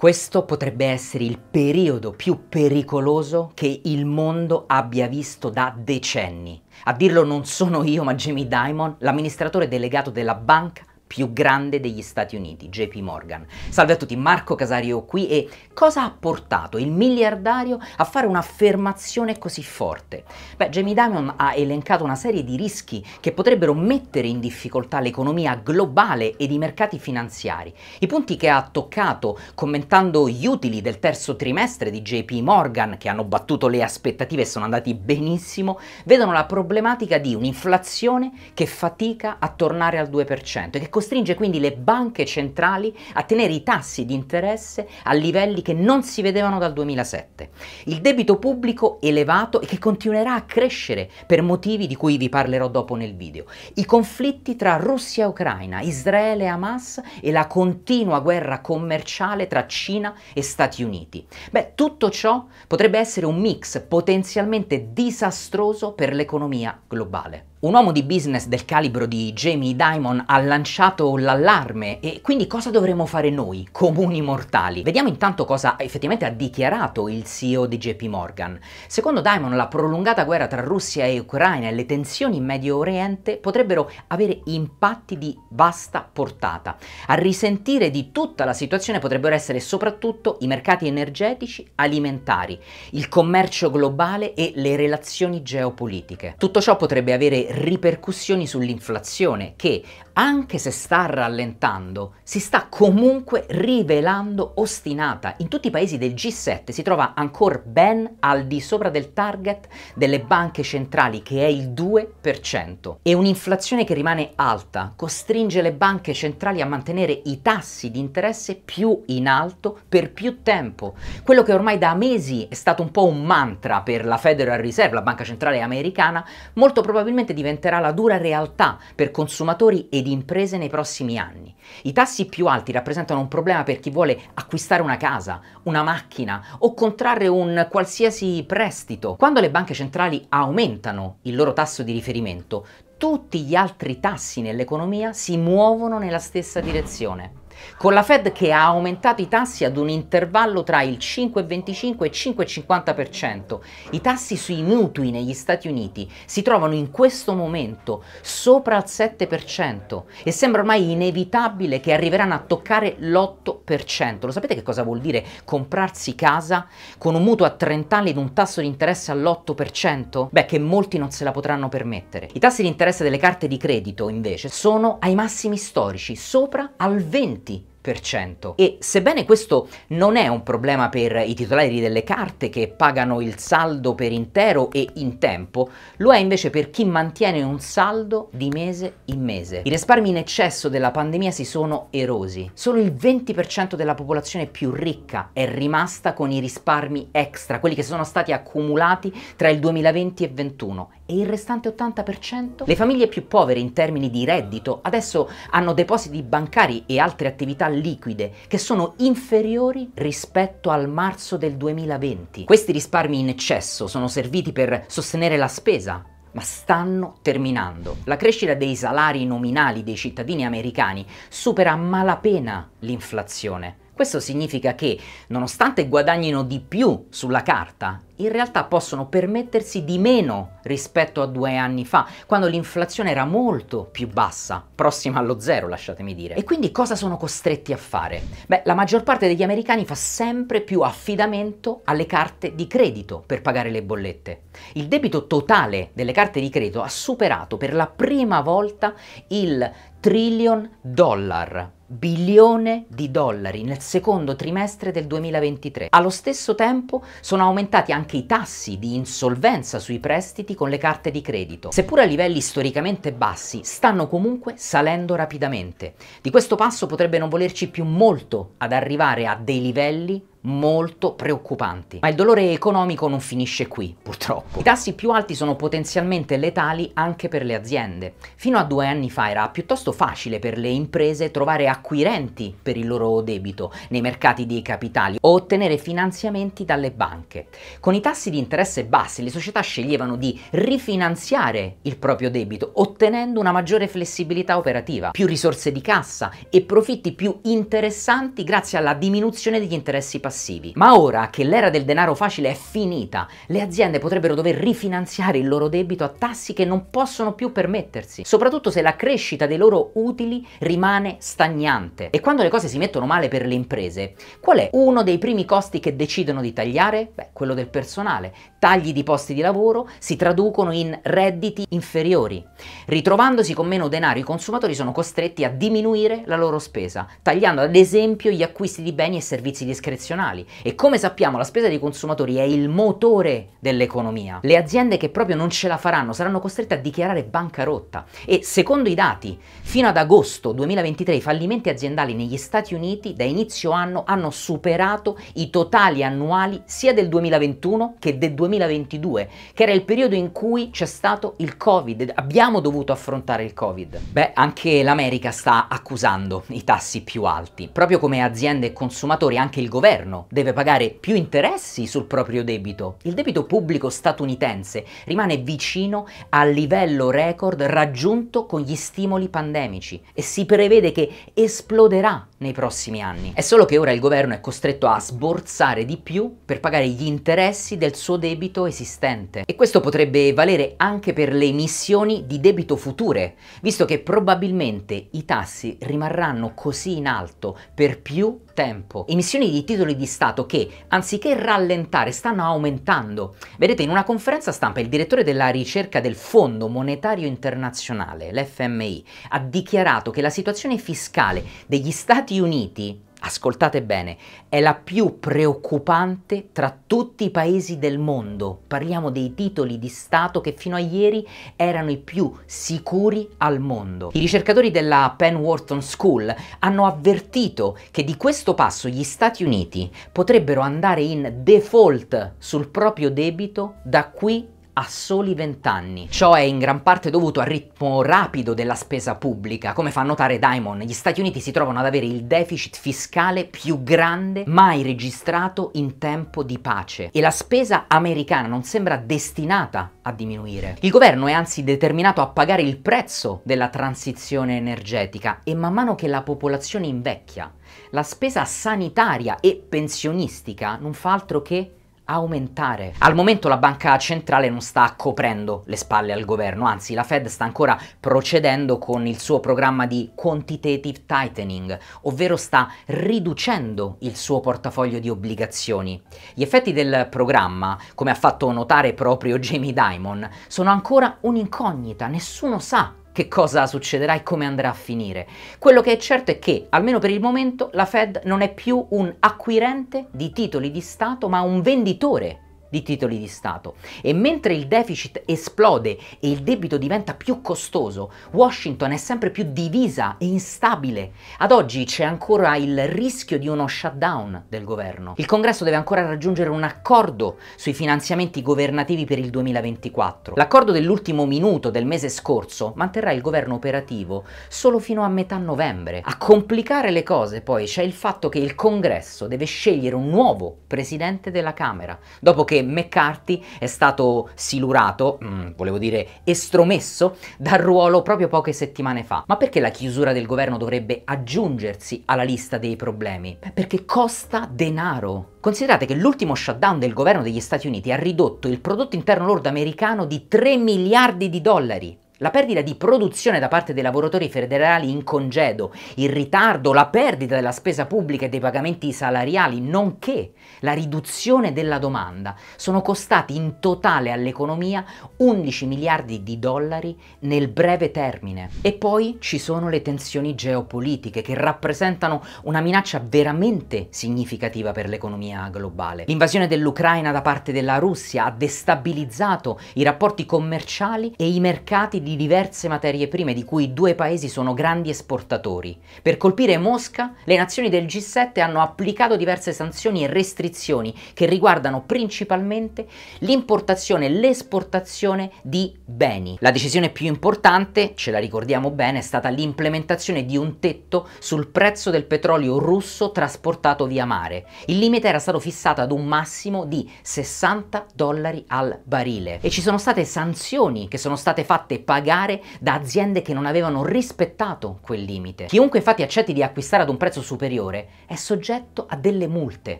Questo potrebbe essere il periodo più pericoloso che il mondo abbia visto da decenni. A dirlo non sono io ma Jamie Dimon, l'amministratore delegato della Banca più grande degli Stati Uniti, JP Morgan. Salve a tutti, Marco Casario qui e cosa ha portato il miliardario a fare un'affermazione così forte? Beh, Jamie Dimon ha elencato una serie di rischi che potrebbero mettere in difficoltà l'economia globale ed i mercati finanziari. I punti che ha toccato commentando gli utili del terzo trimestre di JP Morgan, che hanno battuto le aspettative e sono andati benissimo, vedono la problematica di un'inflazione che fatica a tornare al 2% e che costringe quindi le banche centrali a tenere i tassi di interesse a livelli che non si vedevano dal 2007. Il debito pubblico elevato e che continuerà a crescere per motivi di cui vi parlerò dopo nel video. I conflitti tra Russia e Ucraina, Israele e Hamas e la continua guerra commerciale tra Cina e Stati Uniti. Beh, tutto ciò potrebbe essere un mix potenzialmente disastroso per l'economia globale. Un uomo di business del calibro di Jamie Dimon ha lanciato l'allarme e quindi cosa dovremmo fare noi, comuni mortali? Vediamo intanto cosa effettivamente ha dichiarato il CEO di JP Morgan. Secondo Dimon la prolungata guerra tra Russia e Ucraina e le tensioni in Medio Oriente potrebbero avere impatti di vasta portata. A risentire di tutta la situazione potrebbero essere soprattutto i mercati energetici, alimentari, il commercio globale e le relazioni geopolitiche. Tutto ciò potrebbe avere ripercussioni sull'inflazione che anche se sta rallentando, si sta comunque rivelando ostinata. In tutti i paesi del G7 si trova ancora ben al di sopra del target delle banche centrali, che è il 2%. E un'inflazione che rimane alta costringe le banche centrali a mantenere i tassi di interesse più in alto per più tempo. Quello che ormai da mesi è stato un po' un mantra per la Federal Reserve, la banca centrale americana, molto probabilmente diventerà la dura realtà per consumatori ed di imprese nei prossimi anni. I tassi più alti rappresentano un problema per chi vuole acquistare una casa, una macchina o contrarre un qualsiasi prestito. Quando le banche centrali aumentano il loro tasso di riferimento, tutti gli altri tassi nell'economia si muovono nella stessa direzione con la Fed che ha aumentato i tassi ad un intervallo tra il 5,25 e il 5,50%. I tassi sui mutui negli Stati Uniti si trovano in questo momento sopra il 7% e sembra ormai inevitabile che arriveranno a toccare l'8%. Lo sapete che cosa vuol dire comprarsi casa con un mutuo a 30 anni ed un tasso di interesse all'8%? Beh, che molti non se la potranno permettere. I tassi di interesse delle carte di credito, invece, sono ai massimi storici, sopra al 20%. 2%. E sebbene questo non è un problema per i titolari delle carte che pagano il saldo per intero e in tempo, lo è invece per chi mantiene un saldo di mese in mese. I risparmi in eccesso della pandemia si sono erosi. Solo il 20% della popolazione più ricca è rimasta con i risparmi extra, quelli che sono stati accumulati tra il 2020 e 2021 e il restante 80%? Le famiglie più povere in termini di reddito adesso hanno depositi bancari e altre attività liquide che sono inferiori rispetto al marzo del 2020. Questi risparmi in eccesso sono serviti per sostenere la spesa, ma stanno terminando. La crescita dei salari nominali dei cittadini americani supera a malapena l'inflazione questo significa che, nonostante guadagnino di più sulla carta, in realtà possono permettersi di meno rispetto a due anni fa, quando l'inflazione era molto più bassa, prossima allo zero lasciatemi dire. E quindi cosa sono costretti a fare? Beh, la maggior parte degli americani fa sempre più affidamento alle carte di credito per pagare le bollette. Il debito totale delle carte di credito ha superato per la prima volta il trillion dollar bilione di dollari nel secondo trimestre del 2023. Allo stesso tempo sono aumentati anche i tassi di insolvenza sui prestiti con le carte di credito. Seppure a livelli storicamente bassi, stanno comunque salendo rapidamente. Di questo passo potrebbe non volerci più molto ad arrivare a dei livelli molto preoccupanti. Ma il dolore economico non finisce qui, purtroppo. I tassi più alti sono potenzialmente letali anche per le aziende. Fino a due anni fa era piuttosto facile per le imprese trovare acquirenti per il loro debito nei mercati dei capitali o ottenere finanziamenti dalle banche. Con i tassi di interesse bassi le società sceglievano di rifinanziare il proprio debito ottenendo una maggiore flessibilità operativa, più risorse di cassa e profitti più interessanti grazie alla diminuzione degli interessi passivi passivi. Ma ora che l'era del denaro facile è finita, le aziende potrebbero dover rifinanziare il loro debito a tassi che non possono più permettersi, soprattutto se la crescita dei loro utili rimane stagnante. E quando le cose si mettono male per le imprese, qual è uno dei primi costi che decidono di tagliare? Beh, quello del personale. Tagli di posti di lavoro si traducono in redditi inferiori. Ritrovandosi con meno denaro, i consumatori sono costretti a diminuire la loro spesa, tagliando ad esempio gli acquisti di beni e servizi discrezionali nazionali. E come sappiamo la spesa dei consumatori è il motore dell'economia. Le aziende che proprio non ce la faranno saranno costrette a dichiarare bancarotta e secondo i dati, fino ad agosto 2023 i fallimenti aziendali negli Stati Uniti da inizio anno hanno superato i totali annuali sia del 2021 che del 2022, che era il periodo in cui c'è stato il Covid, abbiamo dovuto affrontare il Covid. Beh, anche l'America sta accusando i tassi più alti, proprio come aziende e consumatori, anche il governo governo deve pagare più interessi sul proprio debito. Il debito pubblico statunitense rimane vicino al livello record raggiunto con gli stimoli pandemici e si prevede che esploderà nei prossimi anni. È solo che ora il governo è costretto a sborsare di più per pagare gli interessi del suo debito esistente. E questo potrebbe valere anche per le emissioni di debito future, visto che probabilmente i tassi rimarranno così in alto per più tempo. Emissioni di titoli di di Stato che, anziché rallentare, stanno aumentando. Vedete, in una conferenza stampa il direttore della ricerca del Fondo Monetario Internazionale, l'FMI, ha dichiarato che la situazione fiscale degli Stati Uniti ascoltate bene, è la più preoccupante tra tutti i paesi del mondo. Parliamo dei titoli di Stato che fino a ieri erano i più sicuri al mondo. I ricercatori della Penn-Wharton School hanno avvertito che di questo passo gli Stati Uniti potrebbero andare in default sul proprio debito da qui a soli 20 anni. Ciò è in gran parte dovuto al ritmo rapido della spesa pubblica. Come fa notare Diamond, gli Stati Uniti si trovano ad avere il deficit fiscale più grande mai registrato in tempo di pace e la spesa americana non sembra destinata a diminuire. Il governo è anzi determinato a pagare il prezzo della transizione energetica e man mano che la popolazione invecchia, la spesa sanitaria e pensionistica non fa altro che aumentare. Al momento la banca centrale non sta coprendo le spalle al governo, anzi la Fed sta ancora procedendo con il suo programma di quantitative tightening, ovvero sta riducendo il suo portafoglio di obbligazioni. Gli effetti del programma, come ha fatto notare proprio Jamie Dimon, sono ancora un'incognita, nessuno sa che cosa succederà e come andrà a finire. Quello che è certo è che, almeno per il momento, la Fed non è più un acquirente di titoli di Stato, ma un venditore di titoli di Stato. E mentre il deficit esplode e il debito diventa più costoso, Washington è sempre più divisa e instabile. Ad oggi c'è ancora il rischio di uno shutdown del governo. Il Congresso deve ancora raggiungere un accordo sui finanziamenti governativi per il 2024. L'accordo dell'ultimo minuto del mese scorso manterrà il governo operativo solo fino a metà novembre. A complicare le cose poi c'è il fatto che il Congresso deve scegliere un nuovo presidente della Camera, dopo che McCarthy è stato silurato, mm, volevo dire estromesso, dal ruolo proprio poche settimane fa. Ma perché la chiusura del governo dovrebbe aggiungersi alla lista dei problemi? Beh, perché costa denaro. Considerate che l'ultimo shutdown del governo degli Stati Uniti ha ridotto il prodotto interno lordo americano di 3 miliardi di dollari. La perdita di produzione da parte dei lavoratori federali in congedo, il ritardo, la perdita della spesa pubblica e dei pagamenti salariali, nonché la riduzione della domanda, sono costati in totale all'economia 11 miliardi di dollari nel breve termine. E poi ci sono le tensioni geopolitiche che rappresentano una minaccia veramente significativa per l'economia globale. L'invasione dell'Ucraina da parte della Russia ha destabilizzato i rapporti commerciali e i mercati di di diverse materie prime di cui i due paesi sono grandi esportatori. Per colpire Mosca, le nazioni del G7 hanno applicato diverse sanzioni e restrizioni che riguardano principalmente l'importazione e l'esportazione di beni. La decisione più importante, ce la ricordiamo bene, è stata l'implementazione di un tetto sul prezzo del petrolio russo trasportato via mare. Il limite era stato fissato ad un massimo di 60 dollari al barile e ci sono state sanzioni che sono state fatte pagare pagare da aziende che non avevano rispettato quel limite. Chiunque infatti accetti di acquistare ad un prezzo superiore è soggetto a delle multe.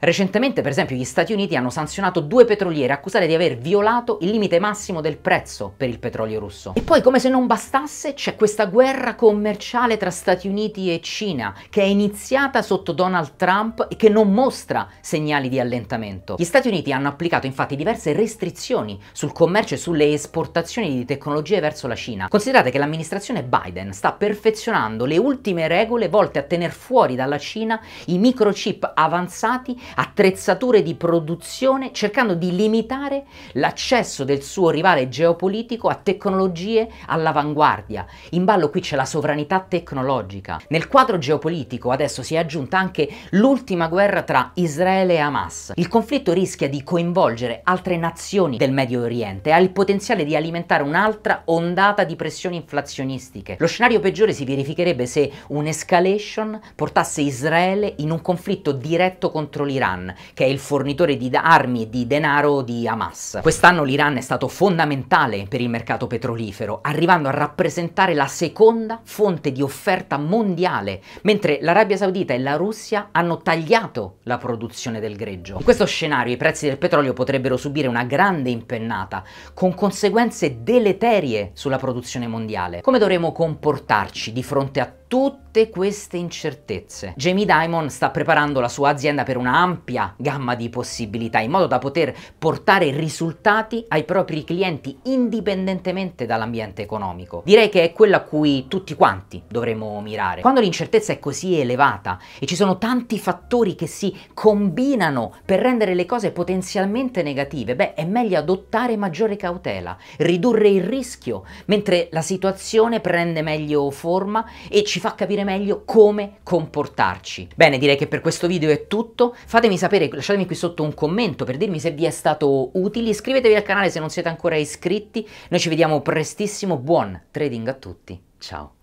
Recentemente per esempio gli Stati Uniti hanno sanzionato due petroliere accusate di aver violato il limite massimo del prezzo per il petrolio russo. E poi come se non bastasse c'è questa guerra commerciale tra Stati Uniti e Cina che è iniziata sotto Donald Trump e che non mostra segnali di allentamento. Gli Stati Uniti hanno applicato infatti diverse restrizioni sul commercio e sulle esportazioni di tecnologie verso la Cina Cina. Considerate che l'amministrazione Biden sta perfezionando le ultime regole volte a tenere fuori dalla Cina i microchip avanzati, attrezzature di produzione, cercando di limitare l'accesso del suo rivale geopolitico a tecnologie all'avanguardia. In ballo qui c'è la sovranità tecnologica. Nel quadro geopolitico adesso si è aggiunta anche l'ultima guerra tra Israele e Hamas. Il conflitto rischia di coinvolgere altre nazioni del Medio Oriente e ha il potenziale di alimentare un'altra ondata ondata di pressioni inflazionistiche. Lo scenario peggiore si verificherebbe se un'escalation portasse Israele in un conflitto diretto contro l'Iran, che è il fornitore di armi e di denaro di Hamas. Quest'anno l'Iran è stato fondamentale per il mercato petrolifero, arrivando a rappresentare la seconda fonte di offerta mondiale, mentre l'Arabia Saudita e la Russia hanno tagliato la produzione del greggio. In questo scenario i prezzi del petrolio potrebbero subire una grande impennata, con conseguenze deleterie sulla produzione mondiale? Come dovremo comportarci di fronte a tutti tutte queste incertezze. Jamie Dimon sta preparando la sua azienda per un'ampia gamma di possibilità in modo da poter portare risultati ai propri clienti indipendentemente dall'ambiente economico. Direi che è quello a cui tutti quanti dovremmo mirare. Quando l'incertezza è così elevata e ci sono tanti fattori che si combinano per rendere le cose potenzialmente negative, beh, è meglio adottare maggiore cautela, ridurre il rischio, mentre la situazione prende meglio forma e ci fa capire capire meglio come comportarci. Bene, direi che per questo video è tutto. Fatemi sapere, lasciatemi qui sotto un commento per dirmi se vi è stato utile. Iscrivetevi al canale se non siete ancora iscritti. Noi ci vediamo prestissimo. Buon trading a tutti. Ciao.